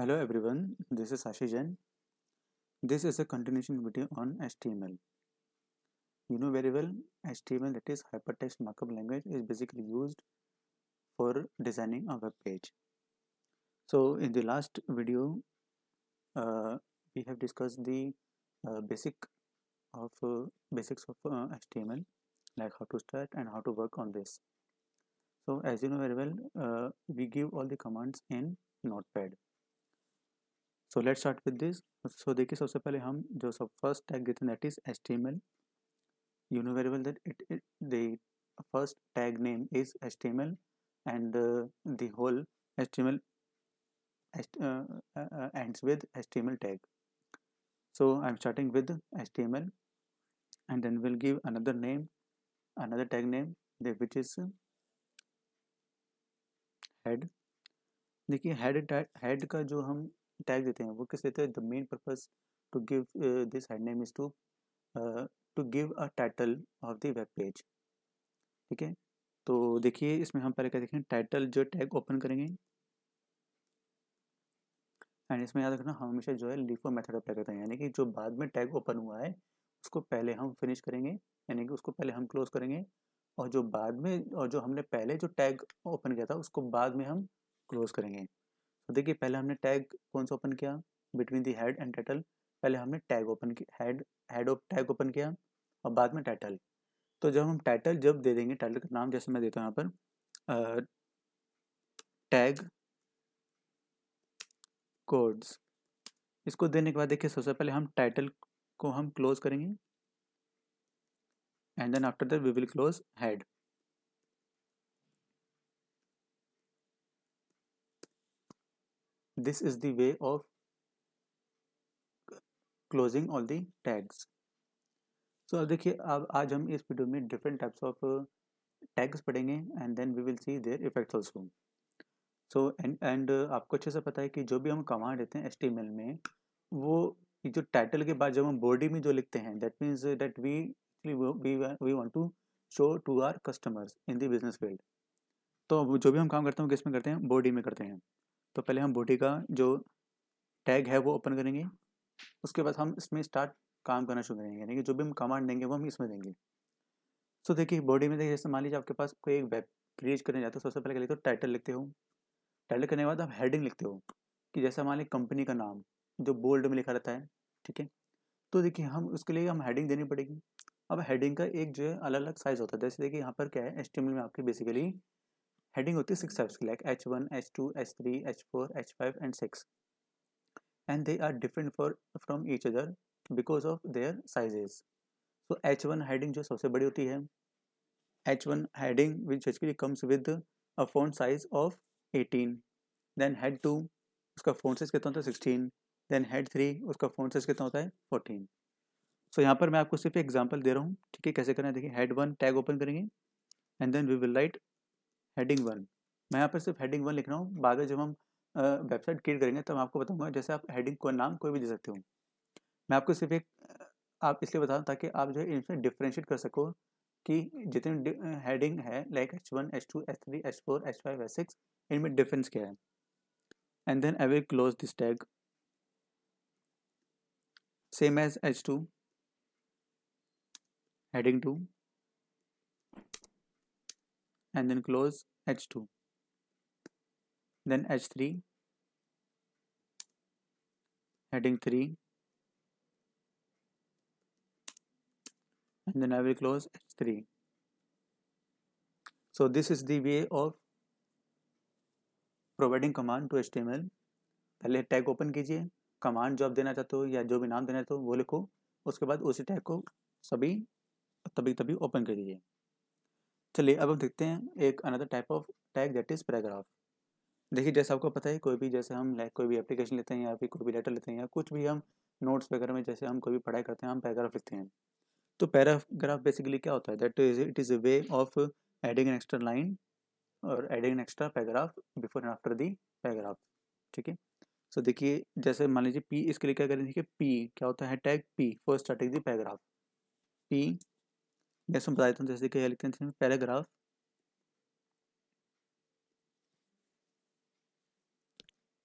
Hello everyone, this is Ashish Jain. This is a continuation video on HTML. You know very well HTML that is hypertext markup language is basically used for designing a web page. So in the last video uh, we have discussed the uh, basic of uh, basics of HTML uh, like how to start and how to work on this. So as you know very well uh, we give all the commands in notepad so let start with this so देखिए सबसे पहले हम जो सब first tag देते हैं that is S T M L you know very well that it the first tag name is S T M L and the whole S T M L ends with S T M L tag so I am starting with S T M L and then will give another name another tag name which is head देखिए head का जो हम tag देते हैं वो किस देते हैं the main purpose to give this head name is to to give a title of the web page ठीक है तो देखिए इसमें हम पहले क्या देखें टाइटल जो टैग ओपन करेंगे एंड इसमें याद रखना हम हमेशा जो है लिफो मेथड अप्लाई करते हैं यानी कि जो बाद में टैग ओपन हुआ है उसको पहले हम फिनिश करेंगे यानी कि उसको पहले हम क्लोज करेंगे और जो बाद में और जो हमने पहले जो टैग ओपन किया था उसको बाद में हम क्लोज करेंगे तो देखिए पहले हमने टैग कौन सा ओपन किया between the head and title पहले हमने टैग ओपन किया head head of tag open किया और बाद में टाइटल तो जब हम टाइटल जब दे देंगे टाइटल का नाम जैसे मैं देता हूँ यहाँ पर टैग कोड्स इसको देने के बाद देखिए सबसे पहले हम टाइटल को हम क्लोज करेंगे and then after that we will close head this is the way of closing all the tags so अब देखिए अब आज हम इस वीडियो में डिफरेंट टाइप्स ऑफ टैग्स पढ़ेंगे and then we will see their effects also so and and आपको अच्छे से पता है कि जो भी हम कमांड देते हैं एस में वो जो टाइटल के बाद जब हम बॉडी में जो लिखते हैं that means that we we want to show to our customers in the business field तो जो भी हम काम करते हैं किस में करते हैं बॉडी में करते हैं तो पहले हम बॉडी का जो टैग है वो ओपन करेंगे उसके बाद हम इसमें स्टार्ट काम करना शुरू करेंगे यानी कि जो भी हम कमांड देंगे वो हम इसमें देंगे सो देखिए बॉडी में देखिए जैसे मान लीजिए आपके पास कोई एक वेब क्रिएट करने जाते हो सबसे पहले तो लिखते हो टाइटल लिखते हो टाइटल करने के बाद आप हेडिंग लिखते हो कि जैसे मान लीजिए कंपनी का नाम जो बोल्ड में लिखा रहता है ठीक है तो देखिए हम उसके लिए हम हेडिंग देनी पड़ेगी अब हेडिंग का एक जो है अलग अलग साइज़ होता है जैसे देखिए यहाँ पर क्या है एस्टिमेट में आपकी बेसिकली हेडिंग होती है सिक्स टाइप्स की like H one H two H three H four H five and six and they are different for from each other because of their sizes so H one heading जो सबसे बड़ी होती है H one heading which H comes with a font size of eighteen then head two उसका font size कितना होता है sixteen then head three उसका फोन साइज कितना होता है फोर्टीन सो यहाँ पर मैं आपको सिर्फ एग्जाम्पल दे रहा हूँ ठीक है कैसे करना है देखिए हेड वन टैग ओपन करेंगे and then we will write heading one मैं यहाँ पर सिर्फ हेडिंग वन लिख रहा हूँ बाद में जब हम वेबसाइट क्रिएट करेंगे तब मैं आपको बताऊँगा जैसे आप हेडिंग को नाम कोई भी दे सकते हो मैं आपको सिर्फ एक आप इसलिए बता ताकि आप जो है इसमें डिफ्रेंशिएट कर सको कि जितने हेडिंग है like H one H two H three H four H five H six इनमें डिफरेंस क्या है and then I will close this tag same as H two heading two and then close H2 then H3 heading 3 and then I will close H3 so this is the way of providing command to HTML पहले tag open कीजिए command जो आप देना चाहते हो या जो भी नाम देना चाहते हो वो लिखो उसके बाद उसी टैग को सभी तभी तभी ओपन कर दीजिए चलिए अब हम देखते हैं एक another type of tag that is paragraph देखिए जैसे आपको पता है कोई भी जैसे हम लाइक कोई भी एप्लीकेशन लेते हैं या फिर कोई भी लेटर लेते हैं या कुछ भी हम नोट्स वगैरह में जैसे हम कोई भी पढ़ाई करते हैं हम पैराग्राफ लिखते हैं तो पैराग्राफ बेसिकली क्या होता है that is it is a way of adding an extra line और adding an extra paragraph before and after the paragraph ठीक है सो देखिए जैसे मान लीजिए पी इसके लिए क्या करें देखिए पी क्या होता है tag P for starting the paragraph P मैं इसमें बता देता हूँ जैसे कि लिखते हैं इसमें paragraph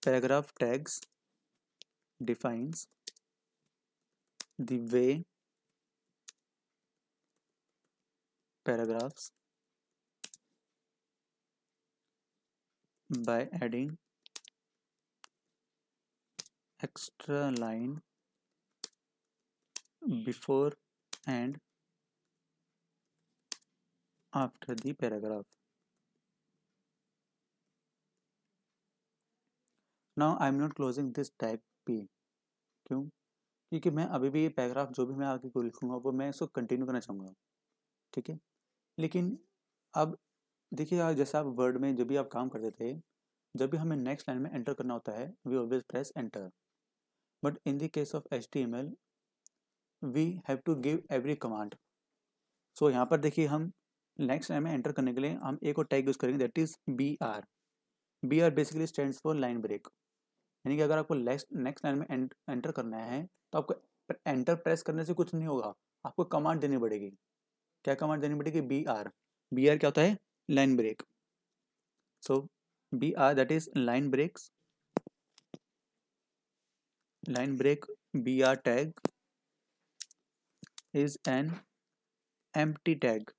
paragraph tags defines they paragraphs by adding extra line before and after the paragraph. Now I am not closing this tag P क्यों क्योंकि मैं अभी भी ये पैराग्राफ जो भी मैं आगे को लिखूंगा वो मैं इसको कंटिन्यू करना चाहूँगा ठीक है लेकिन अब देखिए आप जैसे आप वर्ड में जब भी आप काम करते थे जब भी हमें नेक्स्ट लाइन में एंटर करना होता है we always press enter but in the case of H T M L we have to give every command so यहाँ पर देखिए हम नेक्स्ट हमें एंटर करने के लिए हम एक और टैग यूज़ करेंगे that is B R B R basically stand for line break यानी कि अगर आपको नेक्स्ट लाइन में एंटर करना है तो आपको एंटर प्रेस करने से कुछ नहीं होगा आपको कमांड देनी पड़ेगी क्या कमांड देनी पड़ेगी बी आर बी आर क्या होता है line break so B R that is line breaks line break B R tag is an empty tag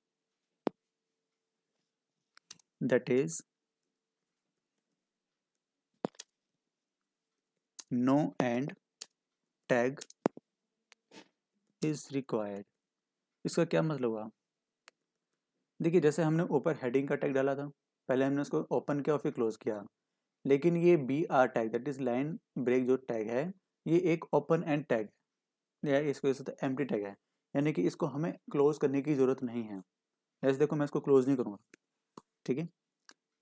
that is no and tag is required इसका क्या मतलब हुआ देखिए जैसे हमने ऊपर हेडिंग का टैग डाला था पहले हमने उसको ओपन किया और फिर क्लोज किया लेकिन ये B R tag that is line break जो टैग है ये एक ओपन एंड टैग या इसको एम टी टैग है यानी कि इसको हमें क्लोज करने की ज़रूरत नहीं है जैसे देखो मैं इसको क्लोज नहीं करूँगा ठीक है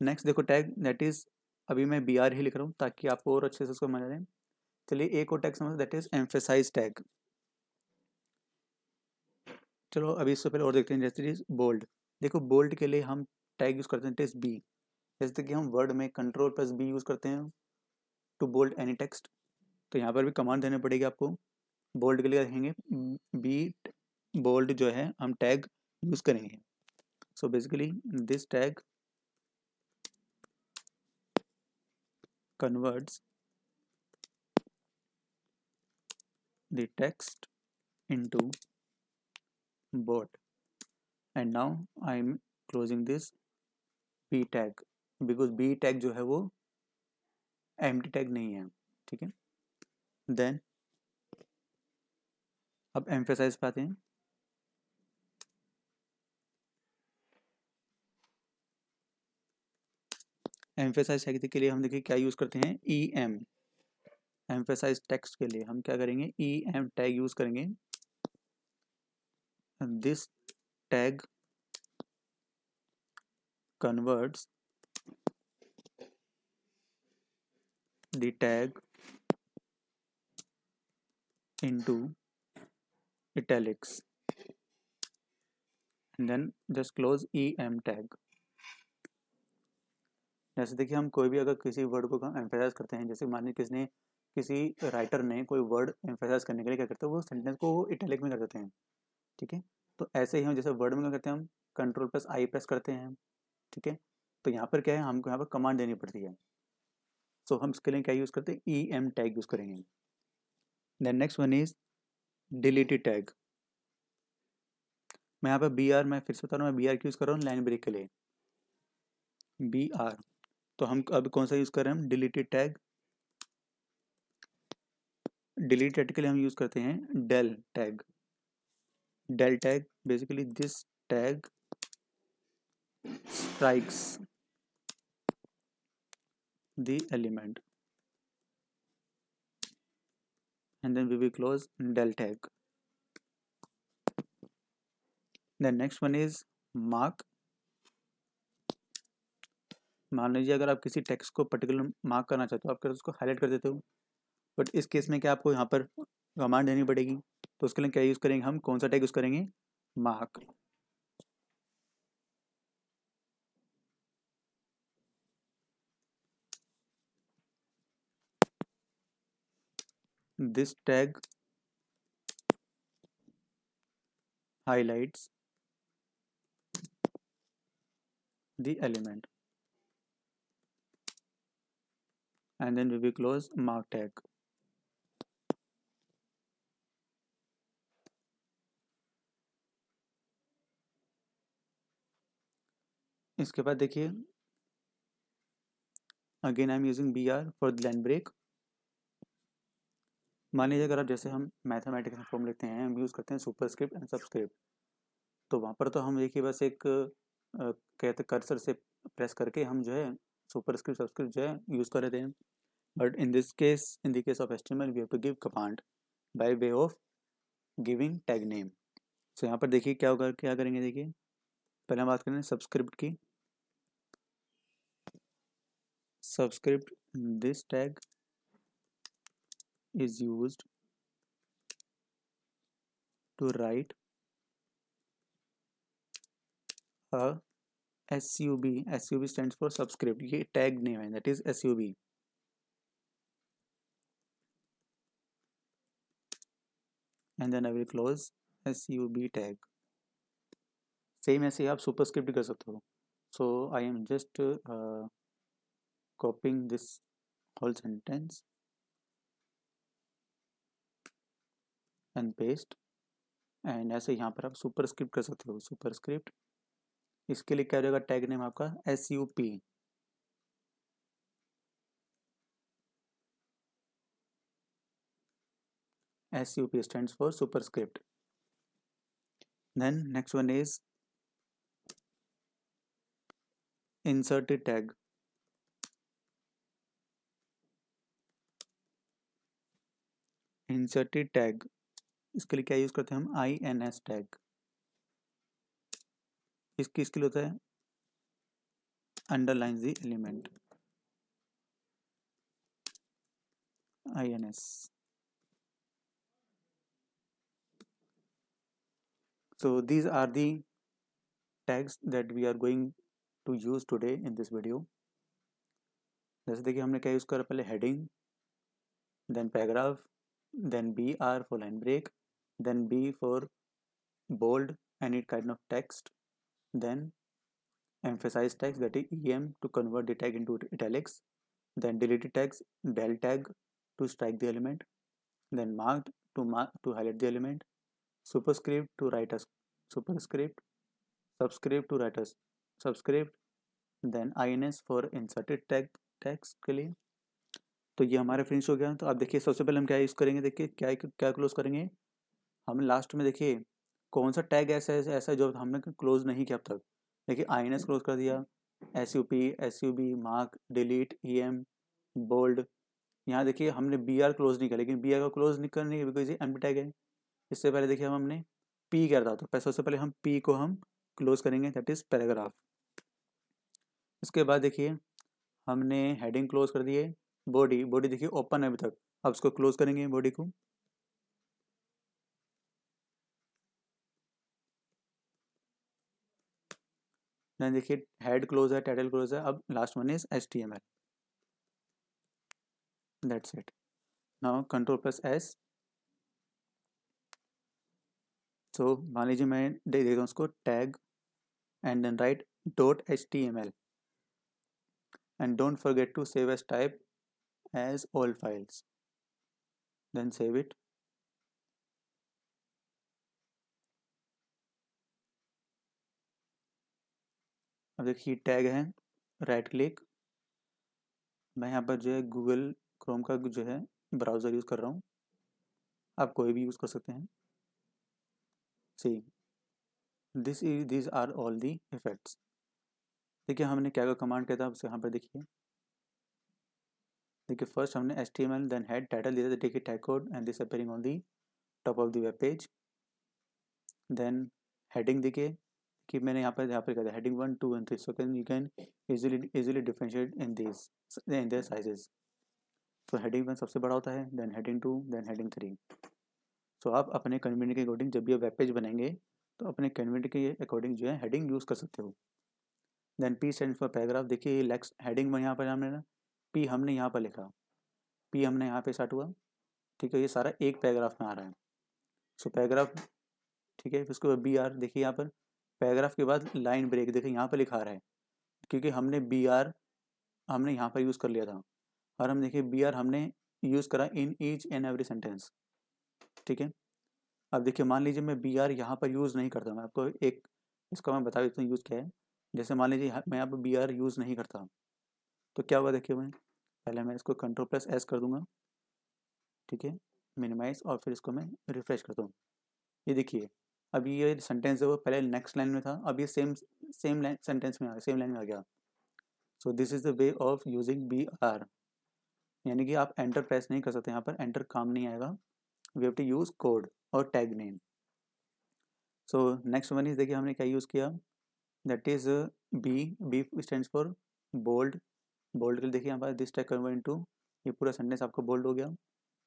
नेक्स्ट देखो टैग दैट इज अभी मैं बी आर ही लिख रहा हूँ ताकि आपको और अच्छे से उसको मजा आए चलिए एक और टैग समझ दैट इज एम्फेसाइज टैग चलो अभी इससे पहले और देखते हैं जैसे इज बोल्ड देखो बोल्ड के लिए हम टैग यूज़ करते हैं टेस्ट बी जैसे कि हम वर्ड में कंट्रोल प्लस बी यूज़ करते हैं टू बोल्ड एनी टेक्स्ट तो यहाँ पर भी कमांड देने पड़ेगी आपको बोल्ड के लिए रखेंगे बी बोल्ड जो है हम टैग यूज़ करेंगे so basically this tag converts the text into bold, and now I'm closing this b tag because b tag जो है वो empty tag नहीं है ठीक है then अब emphasize पाते हैं एम्फेसाइज टैग के लिए हम देखिए क्या यूज़ करते हैं ई एम एम्फेसाइज टेक्स्ट के लिए हम क्या करेंगे ई एम टैग यूज़ करेंगे this tag the tag into italics and then just close E M tag जैसे देखिए हम कोई भी अगर किसी वर्ड को एम्फेसाइज करते हैं जैसे मान लीजिए किसने किसी राइटर ने कोई वर्ड एम्फेसाइज करने के लिए क्या करते हैं वो सेंटेंस को इटैलिक में कर देते हैं ठीक है तो ऐसे ही हम जैसे वर्ड में क्या करते हैं हम कंट्रोल प्लस आई प्रेस करते हैं ठीक है तो यहाँ पर क्या है हमको यहाँ पर कमांड देनी पड़ती है सो so, हम इसके लिए क्या यूज़ करते हैं ई एम टैग यूज़ करेंगे then next one is delete tag मैं यहाँ पर बी आर मैं फिर से बता रहा हूँ मैं बी आर की यूज़ कर रहा हूँ लाइन ब्रेक के लिए बी आर तो हम अभी कौन सा यूज कर रहे हैं डिलीटेड टैग डिलीट टैग के लिए हम यूज करते हैं del tag del tag basically this tag strikes the element and then we we close del tag then next one is mark मान लीजिए अगर आप किसी टेक्स्ट को पर्टिकुलर मार्क करना चाहते हो आप उसको हाईलाइट कर देते हो बट इस केस में क्या आपको यहाँ पर कमांड देनी पड़ेगी तो उसके लिए क्या यूज़ करेंगे हम कौन सा टैग यूज़ करेंगे mark this tag highlights the element and then we will close mark tag इसके बाद देखिए again I am using B R for line break मान लीजिए अगर आप जैसे हम मैथमेटिक्स में फॉर्म लेते हैं हम यूज़ करते हैं सुपर स्क्रिप्ट एंड सबस्क्रिप्ट तो वहाँ पर तो हम देखिए बस एक कहते कर्सर से प्रेस करके हम जो है सुपर स्क्रिप्ट सबस्क्रिप्ट जो है यूज़ कर लेते हैं but in this case in the case of html we have to give command by way of giving tag name so यहाँ पर देखिए क्या करेंगे देखिए पहले बात करें सब्सक्रिप्ट की subscript this tag is used to write a sub sub stands for subscript ये tag name है that is sub and then I will close sub tag same ऐसे आप सुपरस्क्रिप्ट कर सकते हो so I am just copying this whole sentence and paste and ऐसे यहाँ पर आप सुपरस्क्रिप्ट कर सकते हो सुपरस्क्रिप्ट इसके लिए क्या हो जाएगा टैग नेम आपका S U P SUP stands for superscript. Then next one is inserted tag. Inserted tag. इसके लिए क्या यूज करते हैं हम आई एन एस टैग इस इसके लिए होता है underline the element I N S so these are the tags that we are going to use today in this video जैसे देखिए हमने क्या यूज़ करा पहले heading then paragraph then B R for line break then B for bold any kind of text then emphasize text that is em to convert the tag into italics then deleted tags del tag to strike the element then marked to mark to highlight the element superscript to write a superscript subscript to write a subscript then I N S for inserted tag text के लिए तो ये हमारे finish हो गया तो आप देखिए सबसे पहले हम क्या यूज़ करेंगे देखिए क्या क्या क्लोज करेंगे हम लास्ट में देखिए कौन सा टैग ऐसा है ऐसा है जो हमने क्लोज नहीं किया अब तक देखिए आई एन एस क्लोज कर दिया S U P S U B mark delete E M bold यहाँ देखिए हमने बी आर क्लोज नहीं किया लेकिन बी आर का क्लोज नहीं करने बिकॉज ये एम टैग है इससे पहले देखिए हम हमने पी कह रहा था सबसे पहले हम पी को हम क्लोज करेंगे दैट इज पैराग्राफ उसके बाद देखिए हमने हेडिंग क्लोज कर दिए बॉडी बॉडी देखिए ओपन है अभी तक अब इसको क्लोज करेंगे बॉडी को देखिए हेड क्लोज है टाइटल क्लोज है अब last one is H T M L that's it now control plus S so तो मान लीजिए मैं दे देता हूँ उसको tag and then write dot H T M L and don't forget to save as type as all files then save it अब देखिए टैग है राइट क्लिक मैं यहाँ पर जो है गूगल क्रोम का जो है ब्राउज़र यूज़ कर रहा हूँ आप कोई भी यूज़ कर सकते हैं see this is this are all the effects देखिए हमने क्या क्या कमांड किया था उसे यहाँ पर देखिए देखिए फर्स्ट हमने S T M L then head title दिया था टाइक code and this appearing on the top of the web page then heading देखिए कि मैंने यहाँ पर यहाँ पर कहा था heading one two and three so can you can easily easily differentiate in this in their sizes तो हेडिंग वन सबसे बड़ा होता है then heading two then heading three so तो आप अपने कन्वीनियंट के अकॉर्डिंग जब भी आप वेब पेज बनाएंगे तो अपने कन्वीनियंट के अकॉर्डिंग जो है हेडिंग यूज़ कर सकते हो then P stand for paragraph देखिए लेक्स हेडिंग में यहाँ पर हमने ना पी हमने यहाँ पर लिखा पी हमने यहाँ पे स्टार्ट हुआ ठीक है ये सारा एक पैराग्राफ में आ रहा है सो पैराग्राफ ठीक है फिर उसके बाद बी आर देखिए यहाँ पर पैराग्राफ के बाद लाइन ब्रेक देखिए यहाँ पर लिखा रहा है क्योंकि हमने बी आर हमने यहाँ पर यूज़ कर लिया था और हम देखिए बी आर हमने यूज़ करा in each and every sentence ठीक है अब देखिए मान लीजिए मैं बी आर यहाँ पर यूज़ नहीं करता मैं आपको एक इसका मैं बता देता हूँ यूज़ क्या है जैसे मान लीजिए मैं यहाँ पर बी आर यूज़ नहीं करता तो क्या होगा देखिए मैं पहले मैं इसको कंट्रोल प्लस एस कर दूंगा ठीक है मिनिमाइज और फिर इसको मैं रिफ्रेश करता हूँ ये देखिए अब ये सेंटेंस है वो पहले नेक्स्ट लाइन में था अब ये सेम सेम लाइन सेंटेंस में आ गया सेम लाइन में आ गया so this is the way of using B R यानी कि आप एंटर प्रेस नहीं कर सकते यहाँ पर एंटर काम नहीं आएगा we have to use code और tag name so next one is देखिए हमने क्या यूज किया that is B B stand for bold bold के लिए देखिए हमारे दिस टैग कन्वर्ट इनटू ये पूरा सेंटेंस आपको बोल्ड हो गया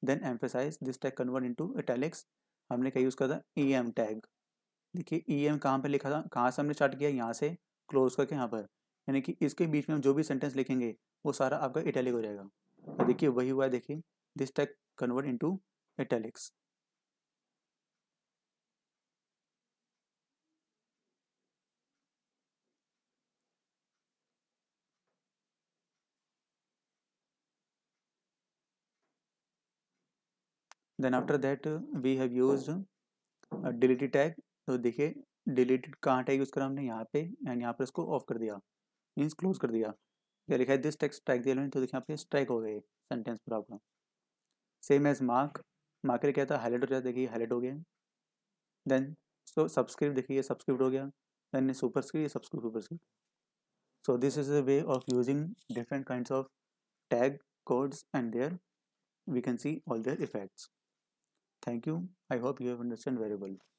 then emphasize this tag convert into italics हमने क्या यूज किया था ई एम टैग देखिए ई e एम कहाँ पर लिखा था कहाँ से हमने स्टार्ट किया यहाँ से क्लोज करके यहाँ पर यानी कि इसके बीच में हम जो भी सेंटेंस लिखेंगे वो सारा आपका इटैलिक हो जाएगा तो देखिए वही हुआ है देखिए this tag convert into italics then after that we have used a delete tag तो देखिए डिलीटेड कहाँ tag use करा हमने यहाँ पे एंड यहाँ पर इसको off कर दिया means close कर दिया क्या लिखा है this text strike दिया तो देखिए यहाँ पे strike हो गए sentence पूरा आपका सेम एज मार्क मार्कर क्या था हाईलाइट हो जाए देखिए हाईलाइट हो गया देन सो सब्सक्रिप देखिए सब्सक्रिप्ट हो गया then superscript subscript superscript so this is a way of using different kind of tag codes and there we can see all their effects thank you I hope you have understand very well